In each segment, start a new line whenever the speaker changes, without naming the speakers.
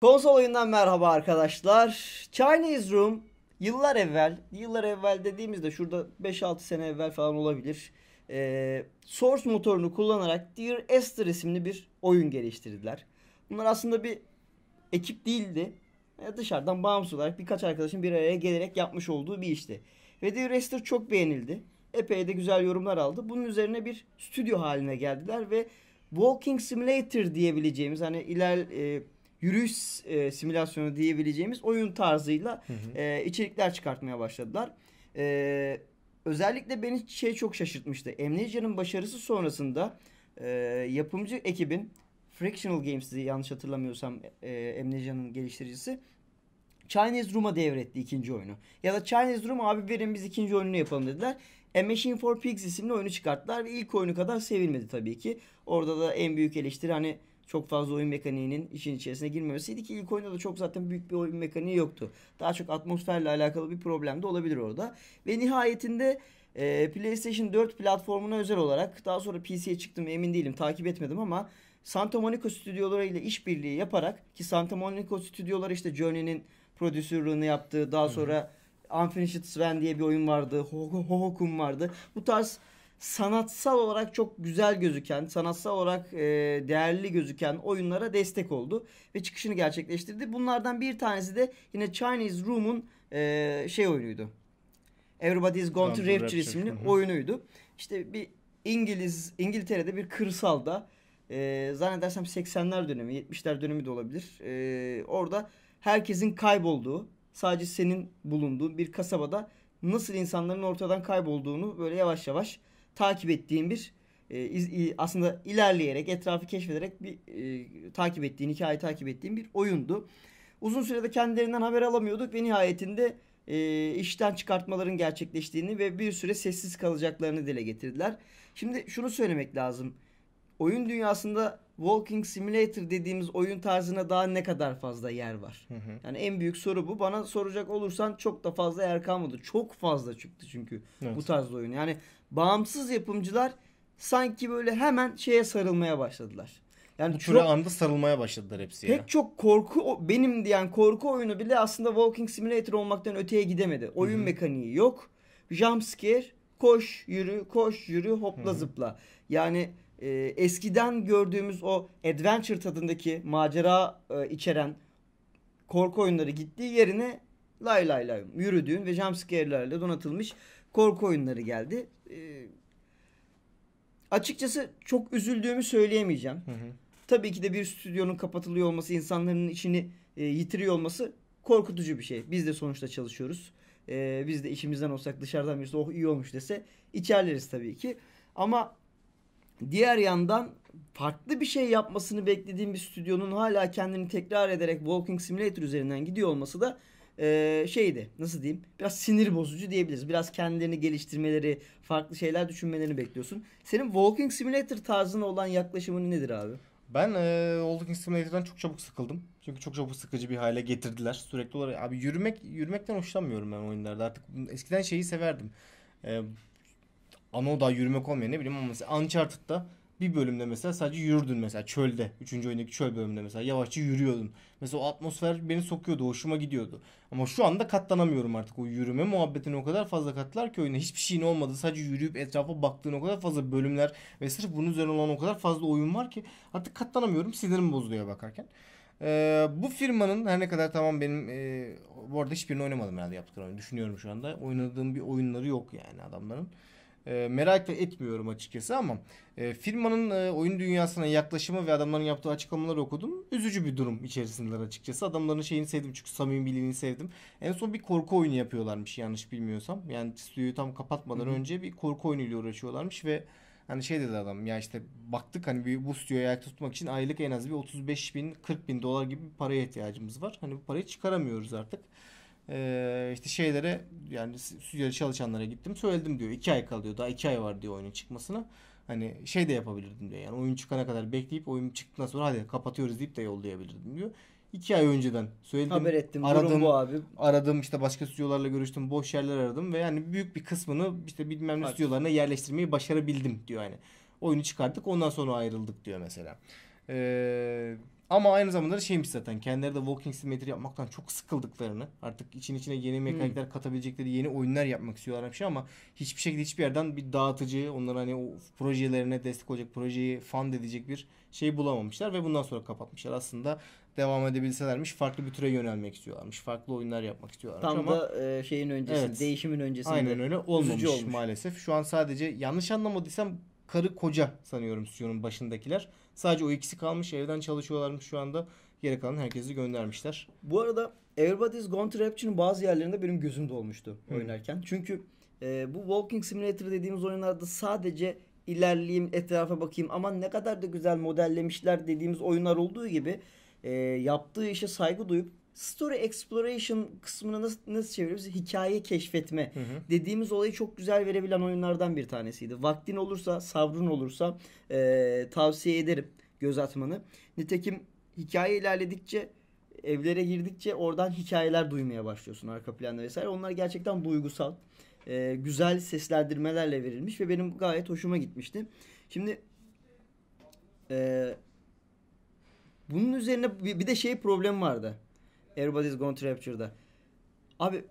Konsol oyundan merhaba arkadaşlar. Chinese Room yıllar evvel, yıllar evvel dediğimizde şurada 5-6 sene evvel falan olabilir. Ee, source motorunu kullanarak Dear Esther isimli bir oyun geliştirdiler. Bunlar aslında bir ekip değildi. Yani ee, dışarıdan bağımsız olarak birkaç arkadaşın bir araya gelerek yapmış olduğu bir işti. Ve Dear Esther çok beğenildi. Epey de güzel yorumlar aldı. Bunun üzerine bir stüdyo haline geldiler ve Walking Simulator diyebileceğimiz hani iler... E, yürüyüş e, simülasyonu diyebileceğimiz oyun tarzıyla hı hı. E, içerikler çıkartmaya başladılar. E, özellikle beni şey çok şaşırtmıştı. Amnesia'nın başarısı sonrasında e, yapımcı ekibin Fractional Games'i yanlış hatırlamıyorsam e, Amnesia'nın geliştiricisi. Chinese Room'a devretti ikinci oyunu. Ya da Chinese Room abi verin biz ikinci oyununu yapalım dediler. A e, Machine for Pigs isimli oyunu çıkarttılar ve ilk oyunu kadar sevilmedi tabii ki. Orada da en büyük eleştiri hani çok fazla oyun mekaniğinin işin içerisine girmemesiydi ki ilk oyunda da çok zaten büyük bir oyun mekaniği yoktu. Daha çok atmosferle alakalı bir problem de olabilir orada. Ve nihayetinde e, PlayStation 4 platformuna özel olarak daha sonra PC'ye çıktım emin değilim takip etmedim ama Santa Monica stüdyoları ile işbirliği yaparak ki Santa Monica stüdyoları işte Journey'nin prodüsörlüğünü yaptığı daha sonra Unfinished Swan diye bir oyun vardı. Hohokum vardı. Bu tarz sanatsal olarak çok güzel gözüken, sanatsal olarak e, değerli gözüken oyunlara destek oldu ve çıkışını gerçekleştirdi. Bunlardan bir tanesi de yine Chinese Room'un e, şey oyunuydu. Everybody's Gone to Rapture isimli Hı-hı. oyunuydu. İşte bir İngiliz İngiltere'de bir kırsalda e, zannedersem 80'ler dönemi, 70'ler dönemi de olabilir. E, orada herkesin kaybolduğu, sadece senin bulunduğun bir kasabada nasıl insanların ortadan kaybolduğunu böyle yavaş yavaş takip ettiğim bir e, iz, e, aslında ilerleyerek etrafı keşfederek bir e, takip ettiğim hikaye takip ettiğim bir oyundu. Uzun sürede kendilerinden haber alamıyorduk ve nihayetinde e, işten çıkartmaların gerçekleştiğini ve bir süre sessiz kalacaklarını dile getirdiler. Şimdi şunu söylemek lazım. Oyun dünyasında Walking Simulator dediğimiz oyun tarzına daha ne kadar fazla yer var? Hı hı. Yani en büyük soru bu. Bana soracak olursan çok da fazla yer kalmadı. Çok fazla çıktı çünkü evet. bu tarz oyun. Yani bağımsız yapımcılar sanki böyle hemen şeye sarılmaya başladılar. Yani bu çok, anda
sarılmaya başladılar hepsi ya. Pek
çok korku benim diyen korku oyunu bile aslında Walking Simulator olmaktan öteye gidemedi. Oyun Hı-hı. mekaniği yok. Jump scare, koş, yürü, koş, yürü, hopla Hı-hı. zıpla. Yani e, eskiden gördüğümüz o adventure tadındaki macera e, içeren korku oyunları gittiği yerine lay lay lay yürüdüğün ve jumpscare'lerle donatılmış korku oyunları geldi. E, açıkçası çok üzüldüğümü söyleyemeyeceğim. Hı hı. Tabii ki de bir stüdyonun kapatılıyor olması, insanların içini e, yitiriyor olması korkutucu bir şey. Biz de sonuçta çalışıyoruz. E, biz de işimizden olsak dışarıdan birisi oh iyi olmuş dese içerleriz tabii ki. Ama Diğer yandan farklı bir şey yapmasını beklediğim bir stüdyonun hala kendini tekrar ederek Walking Simulator üzerinden gidiyor olması da e, şeydi nasıl diyeyim biraz sinir bozucu diyebiliriz. Biraz kendilerini geliştirmeleri, farklı şeyler düşünmelerini bekliyorsun. Senin Walking Simulator
tarzına olan yaklaşımın nedir abi? Ben e, Walking Simulator'dan çok çabuk sıkıldım. Çünkü çok çabuk sıkıcı bir hale getirdiler. Sürekli olarak abi yürümek yürümekten hoşlanmıyorum ben oyunlarda. Artık eskiden şeyi severdim. E, ama o oda yürümek olmayan ne bileyim ama mesela Uncharted'da bir bölümde mesela sadece yürüdün mesela çölde. Üçüncü oyundaki çöl bölümünde mesela yavaşça yürüyordun. Mesela o atmosfer beni sokuyordu, hoşuma gidiyordu. Ama şu anda katlanamıyorum artık o yürüme muhabbetini o kadar fazla katlar ki oyuna. Hiçbir şeyin olmadı. Sadece yürüyüp etrafa baktığın o kadar fazla bölümler ve sırf bunun üzerine olan o kadar fazla oyun var ki artık katlanamıyorum. Sinirim bozuluyor bakarken. Ee, bu firmanın her ne kadar tamam benim e, bu arada hiçbirini oynamadım herhalde yaptıkları oyun Düşünüyorum şu anda. Oynadığım bir oyunları yok yani adamların e, merak da etmiyorum açıkçası ama e, firmanın e, oyun dünyasına yaklaşımı ve adamların yaptığı açıklamaları okudum. Üzücü bir durum içerisindeler açıkçası. Adamların şeyini sevdim çünkü samimiliğini sevdim. En son bir korku oyunu yapıyorlarmış yanlış bilmiyorsam. Yani stüdyoyu tam kapatmadan Hı-hı. önce bir korku oyunuyla uğraşıyorlarmış ve Hani şey dedi adam ya işte baktık hani bir bu stüdyoyu ayakta tutmak için aylık en az bir 35 bin 40 bin dolar gibi bir paraya ihtiyacımız var. Hani bu parayı çıkaramıyoruz artık. Ee, işte şeylere yani stüdyoda çalışanlara gittim söyledim diyor. iki ay kalıyor daha iki ay var diyor oyunun çıkmasına. Hani şey de yapabilirdim diyor. Yani oyun çıkana kadar bekleyip oyun çıktıktan sonra hadi kapatıyoruz deyip de yollayabilirdim diyor. 2 ay önceden söyledim. Haber ettim. Aradım bu abi. Aradım işte başka stüdyolarla görüştüm. Boş yerler aradım ve yani büyük bir kısmını işte bilmem ne stüdyolarına yerleştirmeyi başarabildim diyor yani. Oyunu çıkarttık ondan sonra ayrıldık diyor mesela. Eee ama aynı zamanda da şeymiş zaten kendileri de walking simulator yapmaktan çok sıkıldıklarını artık için içine yeni hmm. mekanikler hmm. katabilecekleri yeni oyunlar yapmak istiyorlar bir şey ama hiçbir şekilde hiçbir yerden bir dağıtıcı onlara hani o projelerine destek olacak projeyi fund edecek bir şey bulamamışlar ve bundan sonra kapatmışlar. Aslında devam edebilselermiş farklı bir türe yönelmek istiyorlarmış. Farklı oyunlar yapmak istiyorlarmış Tam ama da e, şeyin öncesinde evet, değişimin öncesinde. Aynen öyle olmamış maalesef. Şu an sadece yanlış anlamadıysam karı koca sanıyorum stüdyonun başındakiler. Sadece o ikisi kalmış evden çalışıyorlarmış şu anda. Geri kalan herkesi göndermişler. Bu arada Everybody's Gone to Rapture'ın bazı yerlerinde benim gözüm dolmuştu hmm. oynarken. Çünkü
e, bu Walking Simulator dediğimiz oyunlarda sadece ilerleyeyim etrafa bakayım Ama ne kadar da güzel modellemişler dediğimiz oyunlar olduğu gibi e, yaptığı işe saygı duyup Story Exploration kısmını nasıl, nasıl çeviriyoruz? Hikaye keşfetme hı hı. dediğimiz olayı çok güzel verebilen oyunlardan bir tanesiydi. Vaktin olursa, sabrın olursa e, tavsiye ederim göz atmanı. Nitekim hikaye ilerledikçe evlere girdikçe oradan hikayeler duymaya başlıyorsun arka planda vesaire. Onlar gerçekten duygusal, e, güzel seslendirmelerle verilmiş ve benim gayet hoşuma gitmişti. Şimdi e, bunun üzerine bir, de şey problem vardı. Everybody's Gone to Rapture'da. Abi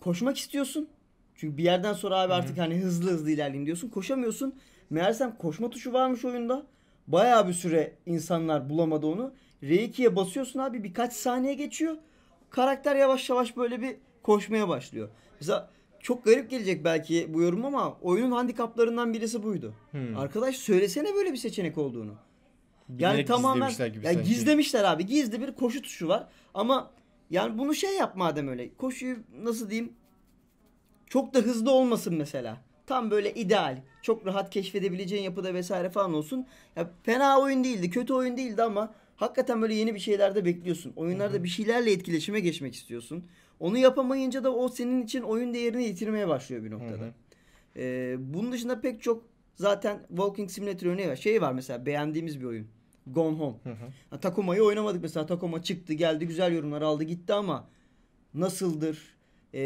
koşmak istiyorsun. Çünkü bir yerden sonra abi artık Hı-hı. hani hızlı hızlı ilerleyeyim diyorsun. Koşamıyorsun. Meğersem koşma tuşu varmış oyunda. Bayağı bir süre insanlar bulamadı onu. R2'ye basıyorsun abi birkaç saniye geçiyor. Karakter yavaş yavaş böyle bir koşmaya başlıyor. Mesela çok garip gelecek belki bu yorum ama oyunun handikaplarından birisi buydu. Hmm. Arkadaş söylesene böyle bir seçenek olduğunu.
Yani Bilerek tamamen gizlemişler gibi yani
gizlemişler abi. Gizli bir koşu tuşu var. Ama yani bunu şey yap madem öyle. Koşuyu nasıl diyeyim? Çok da hızlı olmasın mesela. Tam böyle ideal. Çok rahat keşfedebileceğin yapıda vesaire falan olsun. Ya fena oyun değildi. Kötü oyun değildi ama hakikaten böyle yeni bir şeyler de bekliyorsun. Oyunlarda bir şeylerle etkileşime geçmek istiyorsun. Onu yapamayınca da o senin için oyun değerini yitirmeye başlıyor bir noktada. Hı-hı. Ee, bunun dışında pek çok Zaten Walking Simulator örneği var. Şey var mesela beğendiğimiz bir oyun. Gone Home. Hı hı. Ya, Takoma'yı oynamadık mesela. Takoma çıktı geldi güzel yorumlar aldı gitti ama nasıldır? E,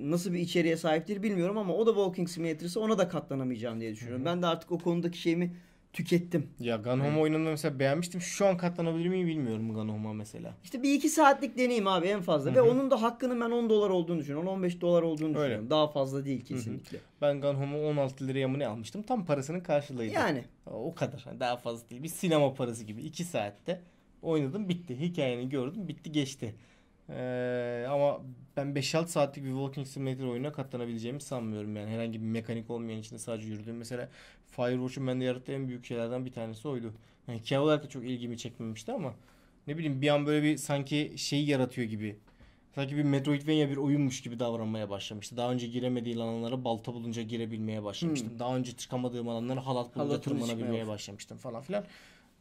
nasıl bir içeriğe sahiptir bilmiyorum ama o da Walking Simulator'sa ona da katlanamayacağım diye düşünüyorum. Hı hı. Ben de artık o konudaki şeyimi
tükettim. Ya Gun Home oynadığımda mesela beğenmiştim. Şu an katlanabilir miyim bilmiyorum Gun Home'a mesela. İşte
bir iki saatlik deneyim abi en fazla. Hı-hı. Ve onun
da hakkının ben 10 dolar olduğunu düşünüyorum. 15 dolar olduğunu Öyle. düşünüyorum. Daha fazla değil kesinlikle. Hı-hı. Ben Gun Home'u 16 liraya mı ne almıştım? Tam parasının karşılığıydı. Yani. O kadar. Daha fazla değil. Bir sinema parası gibi. 2 saatte oynadım bitti. Hikayeni gördüm bitti geçti. Ee, ama ben 5-6 saatlik bir Walking Simulator oyununa katlanabileceğimi sanmıyorum yani. Herhangi bir mekanik olmayan içinde sadece yürüdüğüm. Mesela Firewatch'un bende yarattığı en büyük şeylerden bir tanesi oydu. Yani hikaye olarak da çok ilgimi çekmemişti ama ne bileyim bir an böyle bir sanki şeyi yaratıyor gibi. Sanki bir Metroidvania bir oyunmuş gibi davranmaya başlamıştı. Daha önce giremediği alanlara balta bulunca girebilmeye başlamıştım. Hmm. Daha önce çıkamadığım alanlara halat bulunca halat tırmanabilmeye başlamıştım falan filan.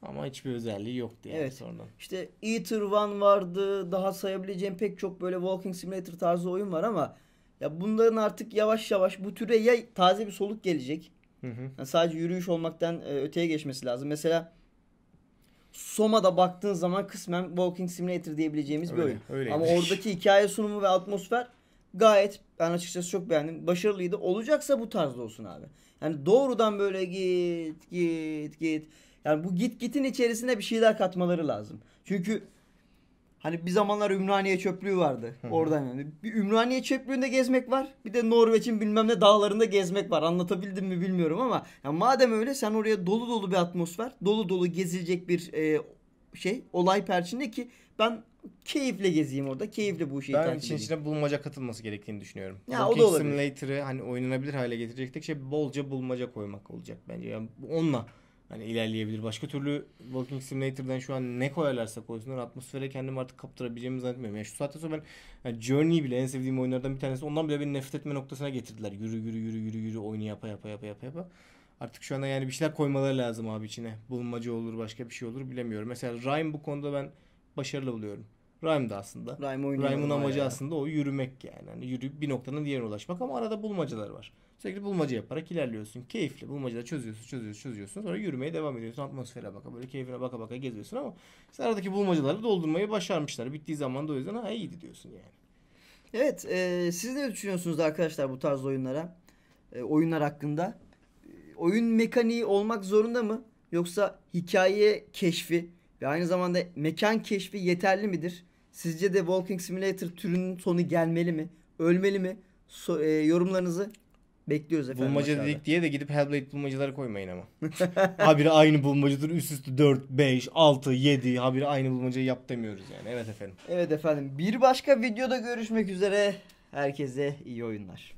Ama hiçbir özelliği yoktu yani evet. sonradan.
İşte Eater One vardı. Daha sayabileceğim pek çok böyle Walking Simulator tarzı oyun var ama ya bunların artık yavaş yavaş bu türe ya taze bir soluk gelecek. Hı hı. Yani sadece yürüyüş olmaktan e, öteye geçmesi lazım. Mesela Soma'da baktığın zaman kısmen Walking Simulator diyebileceğimiz öyle, bir oyun. Öyleymiş. Ama oradaki hikaye sunumu ve atmosfer gayet ben açıkçası çok beğendim. Başarılıydı. Olacaksa bu tarzda olsun abi. Yani doğrudan böyle git git git yani bu git gitin içerisinde bir şeyler katmaları lazım. Çünkü hani bir zamanlar Ümraniye çöplüğü vardı. Oradan yani. Bir Ümraniye çöplüğünde gezmek var. Bir de Norveç'in bilmem ne dağlarında gezmek var. Anlatabildim mi bilmiyorum ama yani madem öyle sen oraya dolu dolu bir atmosfer, dolu dolu gezilecek bir e, şey, olay perçinde ki ben
keyifle geziyim orada. Keyifle bu şeyi ben takip için içine bulmaca katılması gerektiğini düşünüyorum. Ya, o da olabilir. Simulator'ı hani oynanabilir hale getirecek tek şey bolca bulmaca koymak olacak bence. Yani onunla hani ilerleyebilir. Başka türlü Walking Simulator'dan şu an ne koyarlarsa koysunlar atmosfere kendim artık kaptırabileceğimi zannetmiyorum. Yani şu saatte sonra ben yani Journey bile en sevdiğim oyunlardan bir tanesi. Ondan bile beni nefret etme noktasına getirdiler. Yürü yürü yürü yürü yürü oyunu yapa yapa yapa yapa yapa. Artık şu anda yani bir şeyler koymaları lazım abi içine. Bulunmacı olur başka bir şey olur bilemiyorum. Mesela Rhyme bu konuda ben başarılı buluyorum. Rhyme da aslında. Rhyme Rhyme'ın amacı ya. aslında o yürümek yani. yani. Yürüyüp bir noktadan diğerine ulaşmak ama arada bulmacalar var. Sürekli bulmaca yaparak ilerliyorsun. Keyifli bulmacada çözüyorsun, çözüyorsun, çözüyorsun. Sonra yürümeye devam ediyorsun. Atmosfere baka böyle keyfine baka baka geziyorsun ama işte aradaki bulmacaları doldurmayı başarmışlar. Bittiği zaman da o yüzden ha iyiydi diyorsun yani. Evet, e, siz ne düşünüyorsunuz arkadaşlar bu tarz
oyunlara? E, oyunlar hakkında? E, oyun mekaniği olmak zorunda mı? Yoksa hikaye keşfi ve aynı zamanda mekan keşfi yeterli midir? Sizce de Walking Simulator türünün sonu gelmeli mi? Ölmeli mi? So, e, yorumlarınızı
Bekliyoruz efendim. Bulmaca aşağıda. dedik diye de gidip Hellblade bulmacaları koymayın ama. habire aynı bulmacadır üst üste 4, 5, 6, 7 habire aynı bulmacayı yap demiyoruz yani. Evet efendim.
Evet efendim. Bir başka videoda görüşmek üzere. Herkese iyi oyunlar.